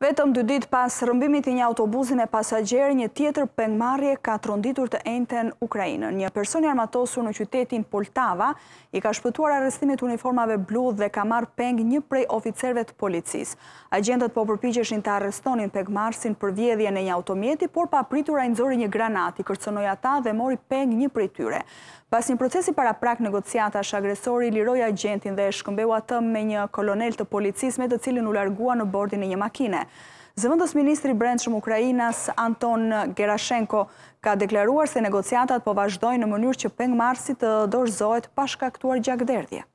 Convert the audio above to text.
Vetëm dy dit pas rëmbimit i një autobuzi me pasajgjerë një tjetër pengmarje ka tronditur të enten Ukrajinën. Një personi armatosur në qytetin Poltava i ka shpëtuar arrestimit uniformave blu dhe ka marrë peng një prej oficerve të policis. Agendat po përpikëshin të arrestonin pengmarsin për vjedhje në një automjeti, por pa pritur a nëzori një granati, kërcënoj ata dhe mori peng një prej tyre. Pas një procesi para prak negociata, agresori liroja gjentin dhe shkëmbeu atëm me një kolonel të policisme me të cilin u largua në bordin e një makine. Zëvëndës Ministri brendshëm Ukrajinas, Anton Gerashenko, ka deklaruar se negociatat po vazhdojnë në mënyrë që pengë marsit të dorëzojt pashka këtuar gjakderdje.